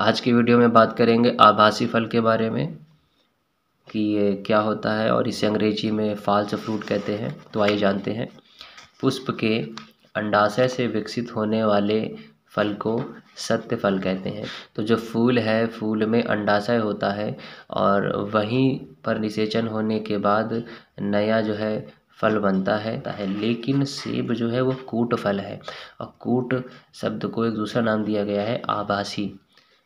आज की वीडियो में बात करेंगे आभासी फल के बारे में कि ये क्या होता है और इसे अंग्रेजी में फाल्स फ्रूट कहते हैं तो आइए जानते हैं पुष्प के अंडाशय से विकसित होने वाले फल को सत्य फल कहते हैं तो जो फूल है फूल में अंडाशय होता है और वहीं पर निषेचन होने के बाद नया जो है फल बनता है है लेकिन सेब जो है वो कूट फल है और कूट शब्द को एक दूसरा नाम दिया गया है आभासी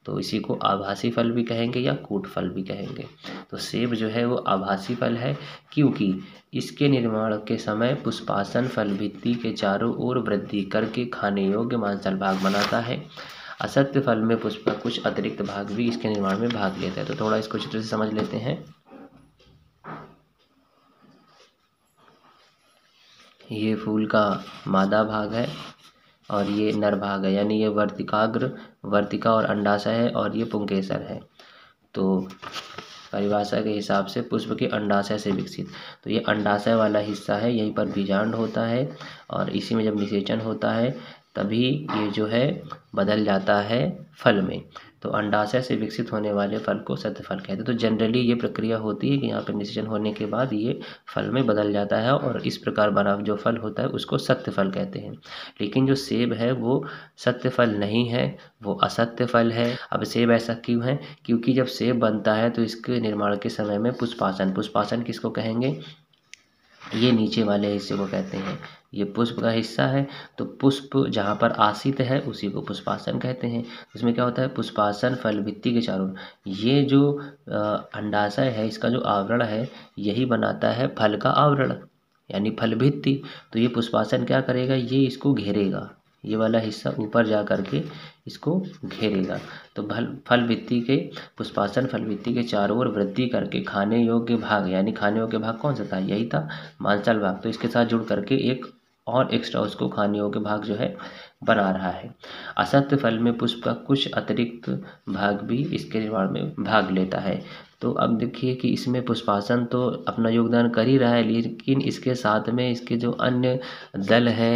तो इसी को आभासी फल भी कहेंगे या कूट फल भी कहेंगे तो सेब जो है वो आभासी फल है क्योंकि इसके निर्माण के समय पुष्पासन फल भित्ति के चारों ओर वृद्धि करके खाने योग्य मांसल भाग बनाता है असत्य फल में पुष्प कुछ अतिरिक्त भाग भी इसके निर्माण में भाग लेता है तो थोड़ा इसको चित्र से समझ लेते हैं ये फूल का मादा भाग है और ये नरभाग है यानी ये वर्तिकाग्र वर्तिका और अंडाशय है और ये पुंकेसर है तो परिभाषा के हिसाब से पुष्प के अंडाशय से विकसित तो ये अंडाशय वाला हिस्सा है यहीं पर बीजांड होता है और इसी में जब निषेचन होता है तभी ये जो है बदल जाता है फल में तो अंडाशय से विकसित होने वाले फल को फल कहते हैं तो जनरली ये प्रक्रिया होती है कि यहाँ पर निषेचन होने के बाद ये फल में बदल जाता है और इस प्रकार बना जो फल होता है उसको सत्य फल कहते हैं लेकिन जो सेब है वो सत्य फल नहीं है वो असत्य फल है अब सेब ऐसा क्यों है क्योंकि जब सेब बनता है तो इसके निर्माण के समय में पुष्पासन पुष्पासन किसको कहेंगे ये नीचे वाले हिस्से को कहते हैं ये पुष्प का हिस्सा है तो पुष्प जहाँ पर आसित है उसी को पुष्पासन कहते हैं इसमें क्या होता है पुष्पासन फल भित्ति के चारों ये जो अंडाशय है इसका जो आवरण है यही बनाता है फल का आवरण यानी फल भित्ति तो ये पुष्पासन क्या करेगा ये इसको घेरेगा ये वाला हिस्सा ऊपर जा करके इसको घेरेगा तो फल वित्ती के पुष्पासन वित्ती के चारों ओर वृद्धि करके खाने योग्य भाग यानी खाने योग्य भाग कौन सा था यही था मांसल भाग तो इसके साथ जुड़ करके एक और एक्स्ट्रा उसको खाने योग्य भाग जो है बना रहा है असत्य फल में पुष्प का कुछ अतिरिक्त भाग भी इसके निर्माण में भाग लेता है तो अब देखिए कि इसमें पुष्पासन तो अपना योगदान कर ही रहा है लेकिन इसके साथ में इसके जो अन्य दल हैं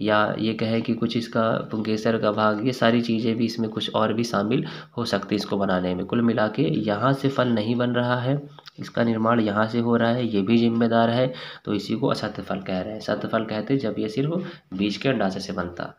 या ये कहें कि कुछ इसका पुंगेसर का भाग ये सारी चीज़ें भी इसमें कुछ और भी शामिल हो सकती है इसको बनाने में कुल मिला के यहाँ से फल नहीं बन रहा है इसका निर्माण यहाँ से हो रहा है ये भी जिम्मेदार है तो इसी को असत्य फल कह रहे हैं सत्य फल कहते जब ये सिर्फ बीज के अंडाशय से बनता